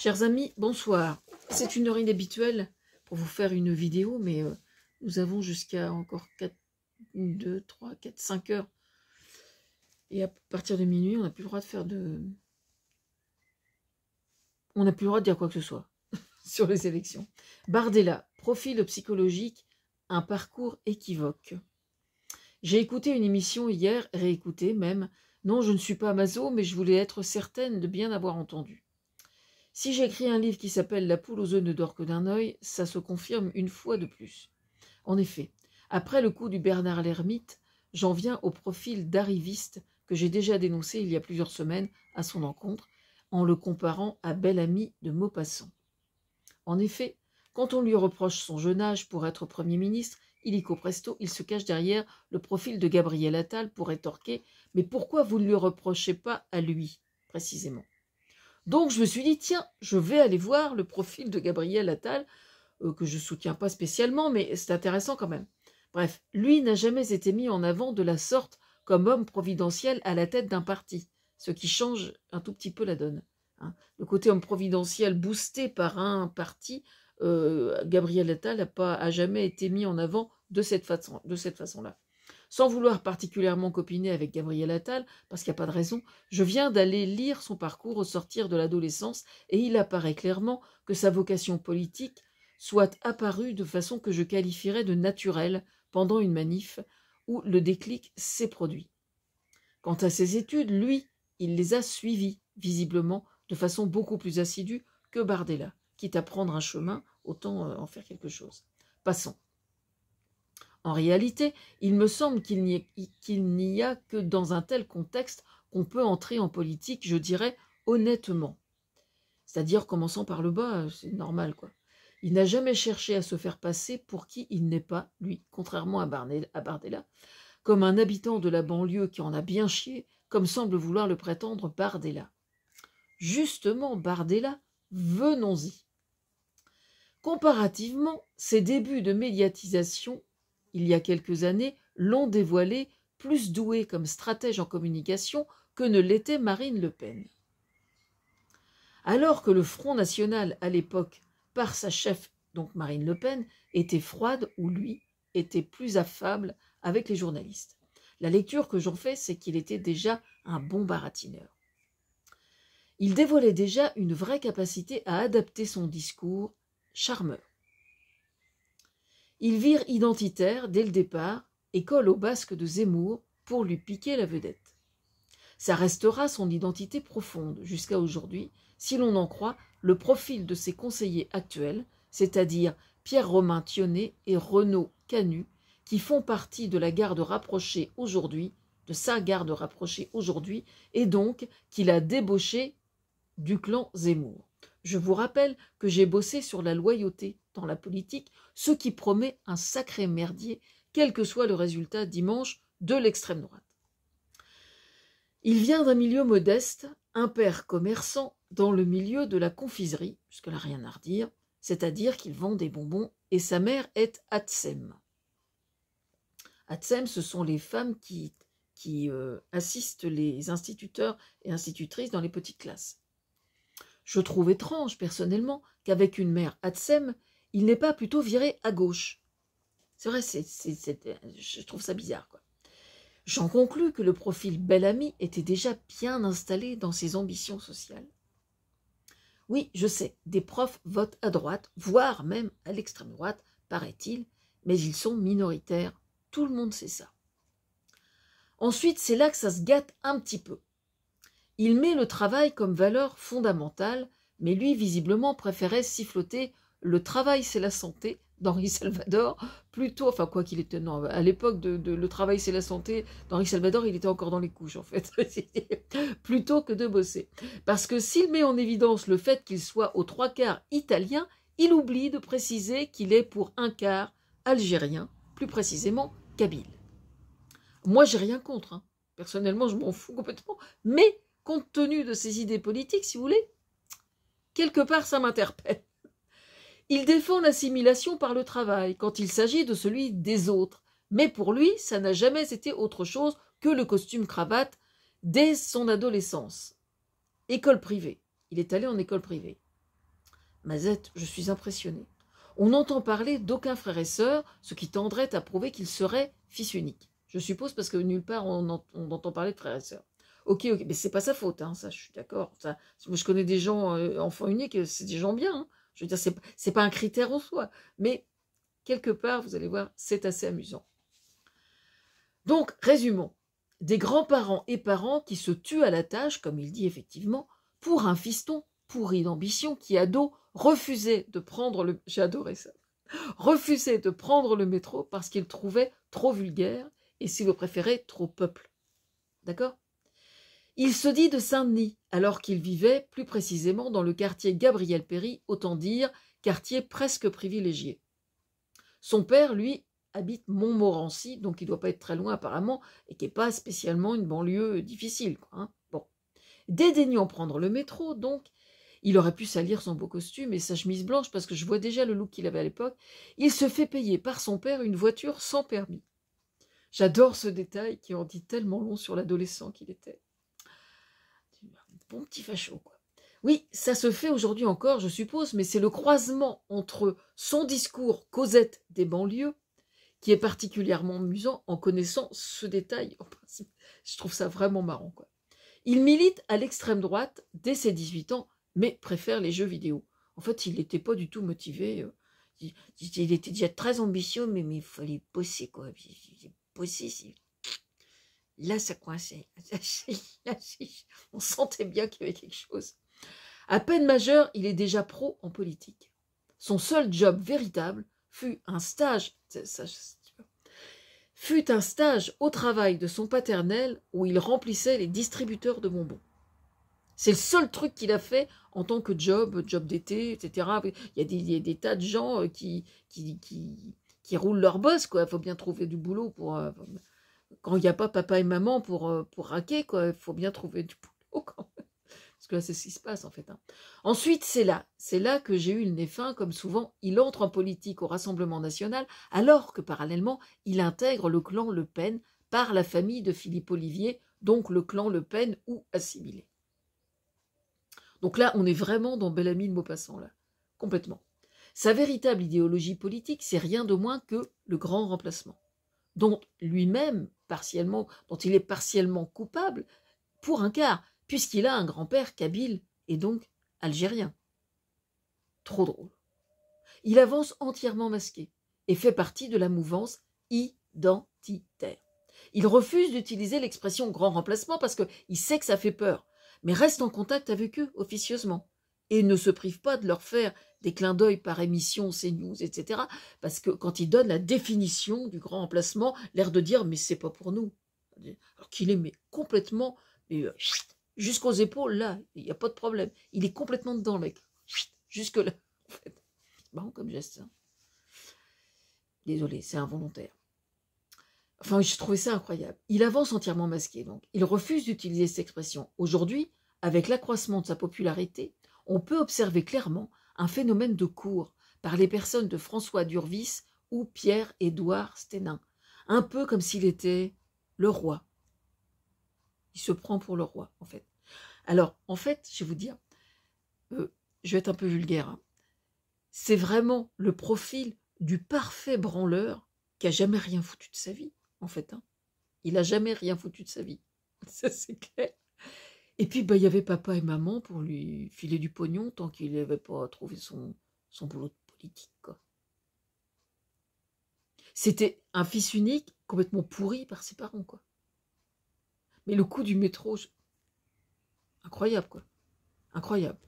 Chers amis, bonsoir. C'est une heure inhabituelle pour vous faire une vidéo, mais euh, nous avons jusqu'à encore 4, 2, 3, 4, 5 heures. Et à partir de minuit, on n'a plus le droit de faire de... On n'a plus le droit de dire quoi que ce soit sur les élections. Bardella, profil psychologique, un parcours équivoque. J'ai écouté une émission hier, réécouté même. Non, je ne suis pas Mazo, mais je voulais être certaine de bien avoir entendu. Si j'écris un livre qui s'appelle La poule aux œufs ne dort que d'un œil, ça se confirme une fois de plus. En effet, après le coup du Bernard l'ermite, j'en viens au profil d'arriviste que j'ai déjà dénoncé il y a plusieurs semaines à son encontre, en le comparant à Bel Ami de Maupassant. En effet, quand on lui reproche son jeune âge pour être Premier ministre, illico presto, il se cache derrière le profil de Gabriel Attal pour rétorquer Mais pourquoi vous ne lui reprochez pas à lui, précisément donc je me suis dit, tiens, je vais aller voir le profil de Gabriel Attal, euh, que je ne soutiens pas spécialement, mais c'est intéressant quand même. Bref, lui n'a jamais été mis en avant de la sorte comme homme providentiel à la tête d'un parti, ce qui change un tout petit peu la donne. Hein. Le côté homme providentiel boosté par un parti, euh, Gabriel Attal n'a pas a jamais été mis en avant de cette façon, de cette façon-là sans vouloir particulièrement copiner avec Gabriel Attal, parce qu'il n'y a pas de raison, je viens d'aller lire son parcours au sortir de l'adolescence, et il apparaît clairement que sa vocation politique soit apparue de façon que je qualifierais de naturelle pendant une manif où le déclic s'est produit. Quant à ses études, lui, il les a suivies, visiblement, de façon beaucoup plus assidue que Bardella, quitte à prendre un chemin, autant euh, en faire quelque chose. Passons. En réalité, il me semble qu'il n'y a, que dans un tel contexte qu'on peut entrer en politique, je dirais, honnêtement. C'est-à-dire commençant par le bas, c'est normal quoi. Il n'a jamais cherché à se faire passer pour qui il n'est pas, lui, contrairement à Bardella, comme un habitant de la banlieue qui en a bien chié, comme semble vouloir le prétendre Bardella. Justement, Bardella, venons-y. Comparativement, ses débuts de médiatisation il y a quelques années, l'ont dévoilé, plus doué comme stratège en communication que ne l'était Marine Le Pen. Alors que le Front National, à l'époque, par sa chef, donc Marine Le Pen, était froide ou lui était plus affable avec les journalistes. La lecture que j'en fais, c'est qu'il était déjà un bon baratineur. Il dévoilait déjà une vraie capacité à adapter son discours charmeur. Ils virent identitaire dès le départ et colle au basque de Zemmour pour lui piquer la vedette. Ça restera son identité profonde jusqu'à aujourd'hui, si l'on en croit le profil de ses conseillers actuels, c'est-à-dire Pierre-Romain Thionnet et Renaud Canu, qui font partie de la garde rapprochée aujourd'hui, de sa garde rapprochée aujourd'hui, et donc qu'il a débauché du clan Zemmour. Je vous rappelle que j'ai bossé sur la loyauté dans la politique, ce qui promet un sacré merdier, quel que soit le résultat dimanche de l'extrême droite. Il vient d'un milieu modeste, un père commerçant dans le milieu de la confiserie, puisque là, rien à redire, c'est-à-dire qu'il vend des bonbons et sa mère est Atsem. Atsem, ce sont les femmes qui, euh, assistent les instituteurs et institutrices dans les petites classes. Je trouve étrange, personnellement, qu'avec une mère Atsem, il n'est pas plutôt viré à gauche C'est vrai, je trouve ça bizarre. J'en conclus que le profil bel ami était déjà bien installé dans ses ambitions sociales. Oui, je sais, des profs votent à droite, voire même à l'extrême droite, paraît-il, mais ils sont minoritaires. Tout le monde sait ça. Ensuite, c'est là que ça se gâte un petit peu. Il met le travail comme valeur fondamentale, mais lui visiblement préférait siffloter le travail c'est la santé d'Henri Salvador, plutôt, enfin quoi qu'il était, non, à l'époque de, Le travail c'est la santé d'Henri Salvador, il était encore dans les couches en fait, plutôt que de bosser. Parce que s'il met en évidence le fait qu'il soit aux trois quarts italien, il oublie de préciser qu'il est pour un quart algérien, plus précisément kabyle. Moi j'ai rien contre, hein. personnellement je m'en fous complètement, mais compte tenu de ses idées politiques, si vous voulez, quelque part ça m'interpelle. Il défend l'assimilation par le travail quand il s'agit de celui des autres, mais pour lui, ça n'a jamais été autre chose que le costume cravate dès son adolescence. École privée. Il est allé en école privée. Mazette, je suis impressionné. On n'entend parler d'aucun frère et sœur, ce qui tendrait à prouver qu'il serait fils unique. Je suppose parce que nulle part on, entend parler de frère et sœur. Ok, ok, mais c'est pas sa faute, hein, ça je suis d'accord. Je connais des gens, euh, enfants uniques, c'est des gens bien. Hein. Je veux dire, c'est n'est pas un critère en soi, mais quelque part, vous allez voir, c'est assez amusant. Donc, résumons. Des grands-parents et parents qui se tuent à la tâche, comme il dit effectivement, pour un fiston pourri d'ambition qui, dos refusait de prendre le... J'ai ça. Refusait de prendre le métro parce qu'il trouvait trop vulgaire et, s'il vous préférez, trop peuple. D'accord il se dit de Saint-Denis, alors qu'il vivait plus précisément dans le quartier Gabriel Péry, autant dire quartier presque privilégié. Son père, lui, habite Montmorency, donc il ne doit pas être très loin apparemment, et qui n'est pas spécialement une banlieue difficile. Hein. Bon. Dédaignant prendre le métro, donc, il aurait pu salir son beau costume et sa chemise blanche parce que je vois déjà le look qu'il avait à l'époque. Il se fait payer par son père une voiture sans permis. J'adore ce détail qui en dit tellement long sur l'adolescent qu'il était bon petit facho, quoi. Oui, ça se fait aujourd'hui encore, je suppose, mais c'est le croisement entre son discours Cosette des banlieues qui est particulièrement amusant en connaissant ce détail. En principe, je trouve ça vraiment marrant. Quoi. Il milite à l'extrême droite dès ses 18 ans, mais préfère les jeux vidéo. En fait, il n'était pas du tout motivé. Euh, il, était déjà très ambitieux, mais il fallait bosser. quoi. Là, ça coinçait. on sentait bien qu'il y avait quelque chose. À peine majeur, il est déjà pro en politique. Son seul job véritable fut un stage, fut un stage au travail de son paternel où il remplissait les distributeurs de bonbons. C'est le seul truc qu'il a fait en tant que job, job d'été, etc. Il y a des, tas de gens euh, qui qui, qui, qui, roulent leur bosse, quoi. Il faut bien trouver du boulot pour euh, quand il n'y a pas papa et maman pour, euh, pour raquer, quoi, il faut bien trouver du boulot Parce que là, c'est ce qui se passe en fait. Hein. Ensuite, c'est là, c'est là que j'ai eu le nez fin, comme souvent, il entre en politique au Rassemblement national, alors que parallèlement, il intègre le clan Le Pen par la famille de Philippe Olivier, donc le clan Le Pen ou assimilé. Donc là, on est vraiment dans Bellamy de Maupassant, là, complètement. Sa véritable idéologie politique, c'est rien de moins que le grand remplacement, dont lui-même partiellement, dont il est partiellement coupable, pour un quart, puisqu'il a un grand-père kabyle et donc algérien. Trop drôle. Il avance entièrement masqué et fait partie de la mouvance identitaire. Il refuse d'utiliser l'expression grand remplacement parce qu'il sait que ça fait peur, mais reste en contact avec eux officieusement et ne se prive pas de leur faire des clins d'œil par émission, CNews, etc. Parce que quand il donne la définition du grand emplacement, l'air de dire mais c'est pas pour nous. Alors qu'il est mais complètement, euh, jusqu'aux épaules, là, il n'y a pas de problème. Il est complètement dedans, le Jusque-là, en fait. Bon, comme geste. Hein. Désolé, c'est involontaire. Enfin, je trouvais ça incroyable. Il avance entièrement masqué, donc. Il refuse d'utiliser cette expression. Aujourd'hui, avec l'accroissement de sa popularité, on peut observer clairement un phénomène de cours par les personnes de François d'Urvis ou Pierre-Édouard Sténin, un peu comme s'il était le roi. Il se prend pour le roi, en fait. Alors, en fait, je vais vous dire, euh, je vais être un peu vulgaire, hein. c'est vraiment le profil du parfait branleur qui a jamais rien foutu de sa vie, en fait. Hein. Il a jamais rien foutu de sa vie. Ça, c'est clair. Et puis, bah, il y avait papa et maman pour lui filer du pognon tant qu'il n'avait pas trouvé son, son boulot de politique. C'était un fils unique complètement pourri par ses parents. quoi. Mais le coup du métro, incroyable. quoi. Incroyable.